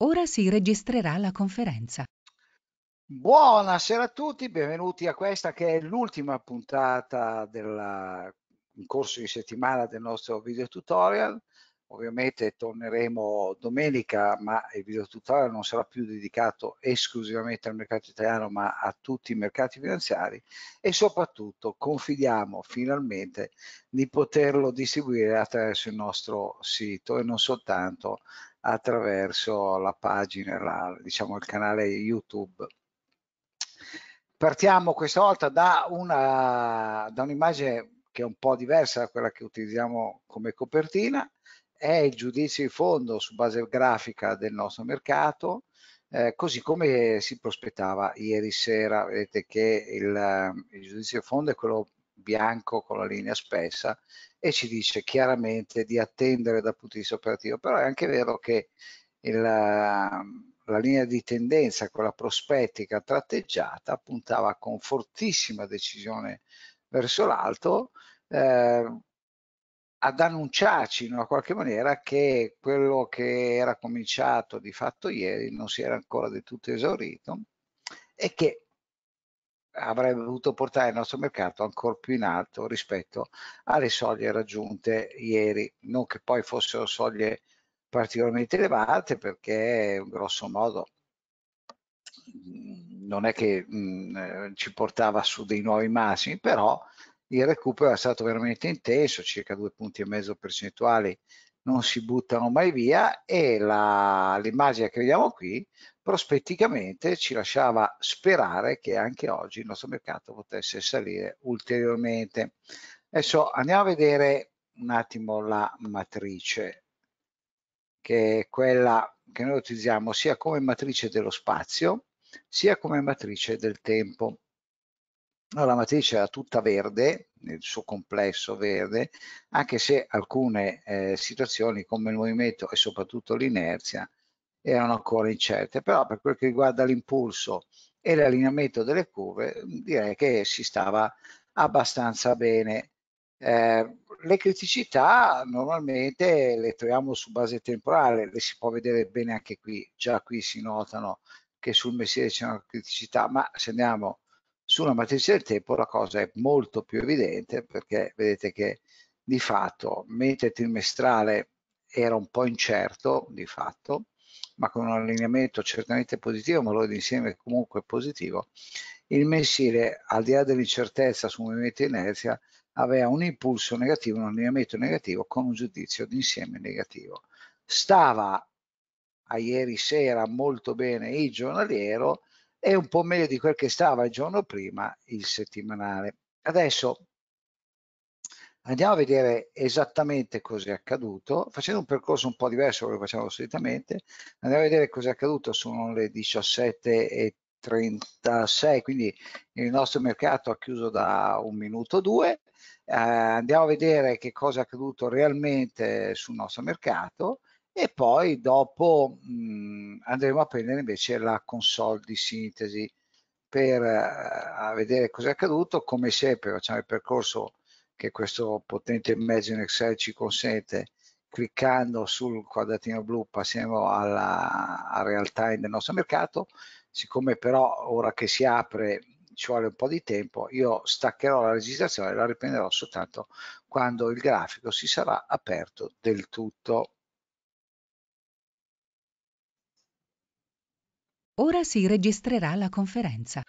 Ora si registrerà la conferenza. Buonasera a tutti, benvenuti a questa che è l'ultima puntata del corso di settimana del nostro video tutorial. Ovviamente torneremo domenica, ma il video tutorial non sarà più dedicato esclusivamente al mercato italiano, ma a tutti i mercati finanziari e soprattutto confidiamo finalmente di poterlo distribuire attraverso il nostro sito e non soltanto attraverso la pagina, la, diciamo il canale YouTube. Partiamo questa volta da, una, da un'immagine che è un po' diversa da quella che utilizziamo come copertina, è il giudizio di fondo su base grafica del nostro mercato, eh, così come si prospettava ieri sera, vedete che il, il giudizio di fondo è quello bianco con la linea spessa e ci dice chiaramente di attendere dal punto di vista operativo, però è anche vero che il, la linea di tendenza, quella prospettica tratteggiata, puntava con fortissima decisione verso l'alto eh, ad annunciarci in una qualche maniera che quello che era cominciato di fatto ieri non si era ancora del tutto esaurito e che avrebbe dovuto portare il nostro mercato ancora più in alto rispetto alle soglie raggiunte ieri, non che poi fossero soglie particolarmente elevate perché grosso modo mm, non è che mh, mm, eh, ci portava su dei nuovi massimi, però il recupero è stato veramente intenso, circa due punti e mezzo percentuali non si buttano mai via e l'immagine che vediamo qui prospetticamente ci lasciava sperare che anche oggi il nostro mercato potesse salire ulteriormente. Adesso andiamo a vedere un attimo la matrice, che è quella che noi utilizziamo sia come matrice dello spazio, sia come matrice del tempo. Allora, la matrice era tutta verde, nel suo complesso verde, anche se alcune eh, situazioni come il movimento e soprattutto l'inerzia erano ancora incerte, però per quel che riguarda l'impulso e l'allineamento delle curve direi che si stava abbastanza bene. Eh, le criticità normalmente le troviamo su base temporale, le si può vedere bene anche qui, già qui si notano che sul mestiere c'è una criticità, ma se andiamo sulla matrice del tempo la cosa è molto più evidente perché vedete che di fatto mentre il trimestrale era un po' incerto di fatto ma con un allineamento certamente positivo, ma l'ordine d'insieme comunque positivo, il mensile, al di là dell'incertezza sul movimento inerzia, aveva un impulso negativo, un allineamento negativo con un giudizio d'insieme negativo. Stava a ieri sera molto bene il giornaliero e un po' meglio di quel che stava il giorno prima il settimanale. Adesso Andiamo a vedere esattamente cosa è accaduto, facendo un percorso un po' diverso da quello che facciamo solitamente, andiamo a vedere cosa è accaduto, sono le 17.36, quindi il nostro mercato ha chiuso da un minuto o due, eh, andiamo a vedere che cosa è accaduto realmente sul nostro mercato, e poi dopo mh, mm, andremo a prendere invece la console di sintesi per uh, vedere cosa è accaduto come sempre facciamo il percorso che questo potente mezzo in Excel ci consente cliccando sul quadratino blu passiamo alla, alla realtà del nostro mercato siccome però ora che si apre ci vuole un po' di tempo io staccherò la registrazione e la riprenderò soltanto quando il grafico si sarà aperto del tutto Ora si registrerà la conferenza.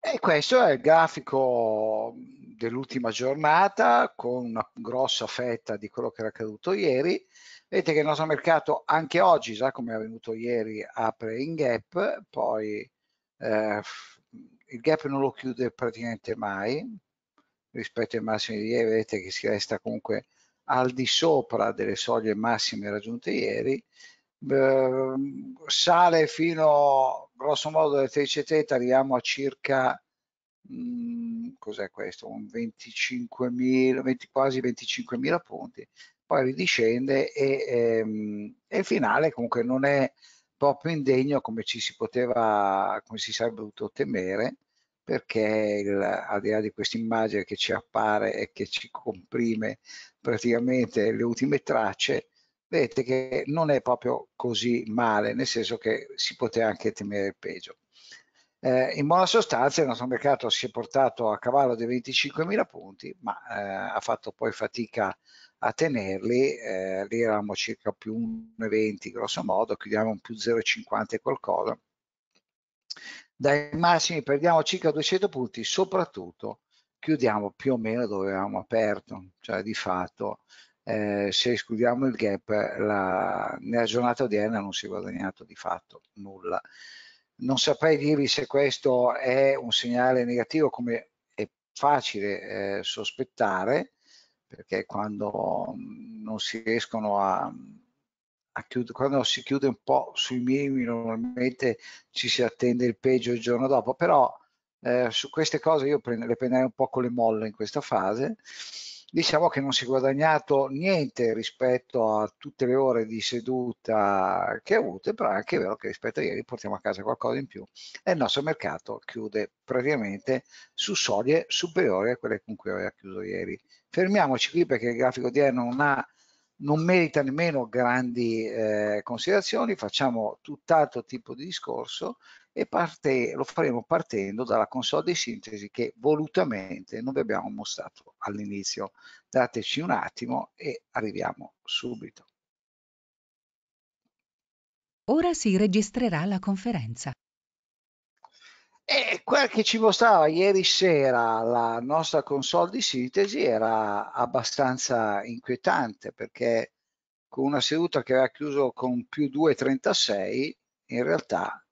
E questo è il grafico dell'ultima giornata con una grossa fetta di quello che era accaduto ieri. Vedete che il nostro mercato anche oggi, già come è avvenuto ieri, apre in gap, poi eh, il gap non lo chiude praticamente mai rispetto ai massimi di ieri, vedete che si resta comunque al di sopra delle soglie massime raggiunte ieri, eh, sale fino grosso modo alle 13.30, arriviamo a circa Mm, cos'è questo, un 25.000, 20, quasi 25.000 punti, poi ridiscende e, ehm, e il finale comunque non è proprio indegno come ci si poteva, come si sarebbe dovuto temere, perché il, al di là di questa immagine che ci appare e che ci comprime praticamente le ultime tracce, vedete che non è proprio così male, nel senso che si poteva anche temere il peggio. Eh, in buona sostanza il nostro mercato si è portato a cavallo dei 25.000 punti, ma eh, ha fatto poi fatica a tenerli, eh, lì eravamo circa più 1,20 grosso modo, chiudiamo un più 0,50 e qualcosa. Dai massimi perdiamo circa 200 punti, soprattutto chiudiamo più o meno dove avevamo aperto, cioè di fatto eh, se escludiamo il gap la, nella giornata odierna non si è guadagnato di fatto nulla non saprei dirvi se questo è un segnale negativo come è facile eh, sospettare perché quando mm, non si riescono a, a chiudere, quando si chiude un po' sui minimi normalmente ci si attende il peggio il giorno dopo, però eh, su queste cose io prendo, le prenderei un po' con le molle in questa fase diciamo che non si è guadagnato niente rispetto a tutte le ore di seduta che ha avuto, però è anche vero che rispetto a ieri portiamo a casa qualcosa in più e il nostro mercato chiude praticamente su soglie superiori a quelle con cui aveva chiuso ieri. Fermiamoci qui perché il grafico di non ha non merita nemmeno grandi eh, considerazioni, facciamo tutt'altro tipo di discorso e parte, lo faremo partendo dalla console di sintesi che volutamente non vi abbiamo mostrato all'inizio. Dateci un attimo e arriviamo subito. Ora si registrerà la conferenza. E quel che ci mostrava ieri sera la nostra console di sintesi era abbastanza inquietante perché con una seduta che aveva chiuso con più 2,36 in realtà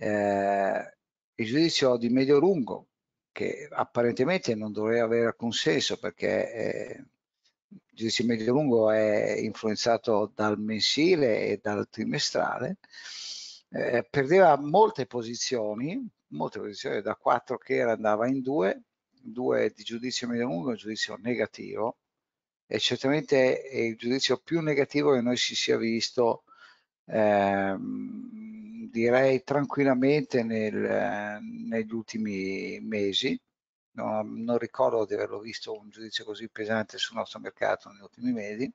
eh, il giudizio di medio-lungo, che apparentemente non dovrebbe avere alcun senso perché eh, il giudizio medio-lungo è influenzato dal mensile e dal trimestrale, eh, perdeva molte posizioni, molte posizioni, da 4 che era andava in 2, 2 di giudizio medio-lungo, un giudizio negativo, e certamente è il giudizio più negativo che noi si sia visto ehm, direi tranquillamente nel, negli ultimi mesi. No, non ricordo di averlo visto un giudizio così pesante sul nostro mercato negli ultimi mesi.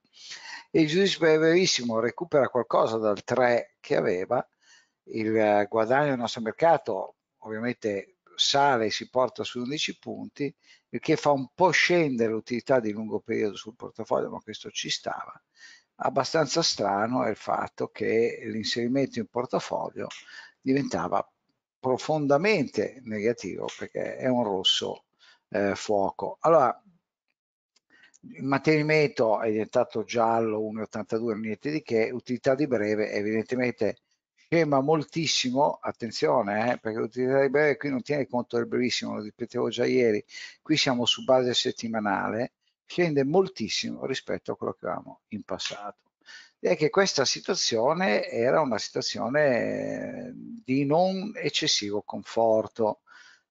E il giudice brevissimo recupera qualcosa dal 3 che aveva, il guadagno del nostro mercato ovviamente sale e si porta su 11 punti, il che fa un po' scendere l'utilità di lungo periodo sul portafoglio, ma questo ci stava abbastanza strano è il fatto che l'inserimento in portafoglio diventava profondamente negativo perché è un rosso eh, fuoco. Allora, il mantenimento è diventato giallo 1,82, niente di che, utilità di breve evidentemente scema moltissimo, attenzione, eh, perché l'utilità di breve qui non tiene conto del brevissimo, lo ripetevo già ieri, qui siamo su base settimanale, scende moltissimo rispetto a quello che avevamo in passato. Direi che questa situazione era una situazione eh, di non eccessivo conforto.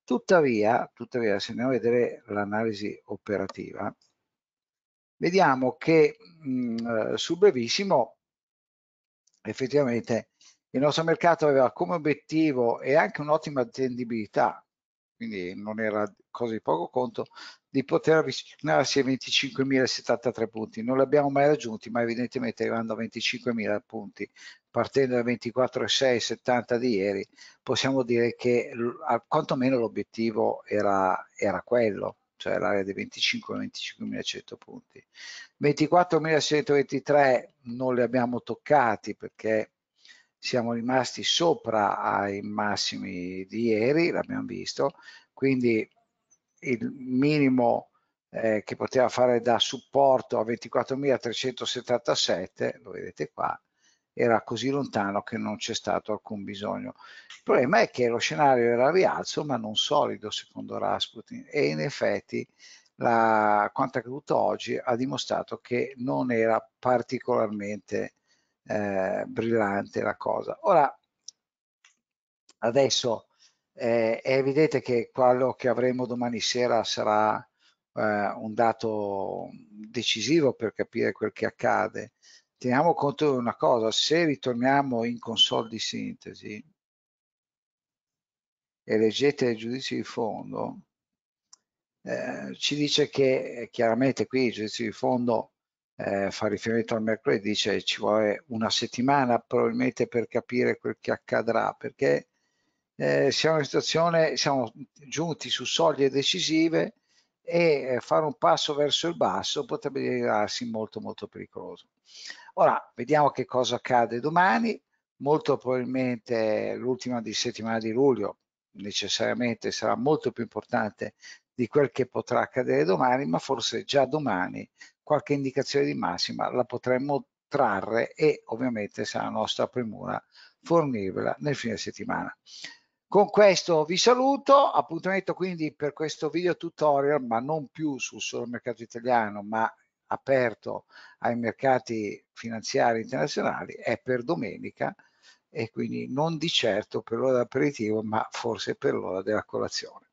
Tuttavia, tuttavia se andiamo a vedere l'analisi operativa, vediamo che mh, mm, eh, sul brevissimo effettivamente il nostro mercato aveva come obiettivo e anche un'ottima attendibilità, quindi non era così poco conto, di poter avvicinarsi ai 25.073 punti. Non li abbiamo mai raggiunti, ma evidentemente arrivando a 25.000 punti, partendo dai 24.670 di ieri, possiamo dire che quantomeno l'obiettivo era, era quello cioè l'area dei 25-25.100 punti. 24.123 non li abbiamo toccati perché siamo rimasti sopra ai massimi di ieri, l'abbiamo visto, quindi il minimo eh, che poteva fare da supporto a 24.377, lo vedete qua, era così lontano che non c'è stato alcun bisogno. Il problema è che lo scenario era a rialzo ma non solido secondo Rasputin e in effetti la, quanto è accaduto oggi ha dimostrato che non era particolarmente eh, brillante la cosa. Ora, adesso eh, è evidente che quello che avremo domani sera sarà eh, un dato decisivo per capire quel che accade. Teniamo conto di una cosa, se ritorniamo in console di sintesi e leggete il giudizio di fondo, eh, ci dice che eh, chiaramente qui il giudizio di fondo eh, fa riferimento al mercoledì, dice ci vuole una settimana probabilmente per capire quel che accadrà, perché eh, siamo in situazione, siamo giunti su soglie decisive e eh, fare un passo verso il basso potrebbe rivelarsi molto molto pericoloso. Ora vediamo che cosa accade domani, molto probabilmente l'ultima di settimana di luglio necessariamente sarà molto più importante di quel che potrà accadere domani, ma forse già domani qualche indicazione di massima la potremmo trarre e ovviamente sarà nostra premura fornirvela nel fine settimana. Con questo vi saluto, appuntamento quindi per questo video tutorial, ma non più sul solo mercato italiano, ma aperto ai mercati finanziari internazionali, è per domenica e quindi non di certo per l'ora dell'aperitivo, ma forse per l'ora della colazione.